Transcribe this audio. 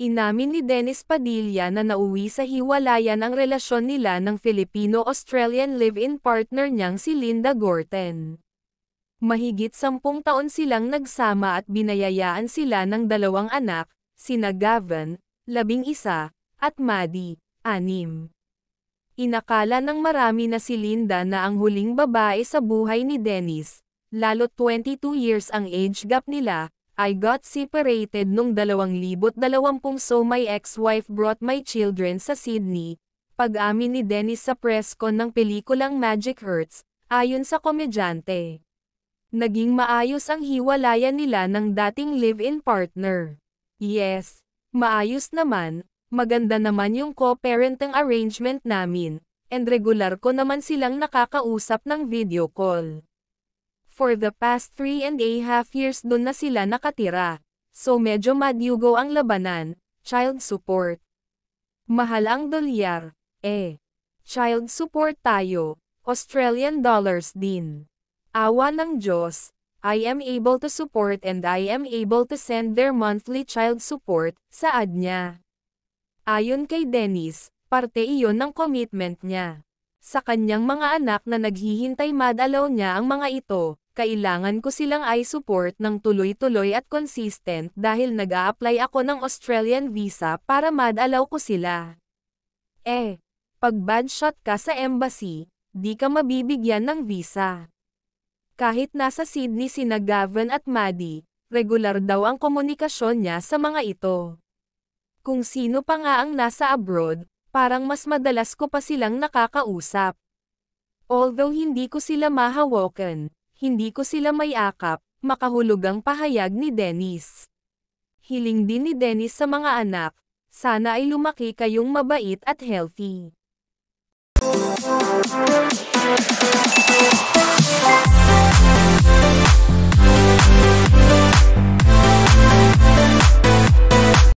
Inamin ni Dennis Padilla na nauwi sa hiwalayan ang relasyon nila ng Filipino-Australian live-in partner niyang si Linda Gorten. Mahigit sampung taon silang nagsama at binayayaan sila ng dalawang anak, sina Gavin, labing isa, at Maddie, anim. Inakala ng marami na si Linda na ang huling babae sa buhay ni Dennis, lalo 22 years ang age gap nila, I got separated nung 2020 so my ex-wife brought my children sa Sydney. Pag-amin ni Dennis sa presscon ng pelikulang Magic Hurts, ayon sa komedyante. Naging maayos ang hiwalayan nila ng dating live-in partner. Yes, maayos naman, maganda naman yung co-parenting arrangement namin, and regular ko naman silang nakakausap ng video call. For the past three and a half years dun na sila nakatira. So medyo madyugo ang labanan, child support. Mahal ang dolyar, eh. Child support tayo, Australian dollars din. Awa ng Diyos, I am able to support and I am able to send their monthly child support, saad niya. Ayon kay Dennis, parte iyon ng commitment niya. Sa kanyang mga anak na naghihintay madalaw niya ang mga ito, kailangan ko silang ay support ng tuloy-tuloy at consistent dahil nag a apply ako ng Australian visa para madalaw ko sila. Eh, pag bad shot ka sa embassy, di ka mabibigyan ng visa. Kahit nasa Sydney si Gavin at Maddie, regular daw ang komunikasyon niya sa mga ito. Kung sino pa nga ang nasa abroad, parang mas madalas ko pa silang nakakausap. Although hindi ko sila mahawakan, hindi ko sila mayakap, makahulog ang pahayag ni Dennis. Hiling din ni Dennis sa mga anak, sana ay lumaki kayong mabait at healthy.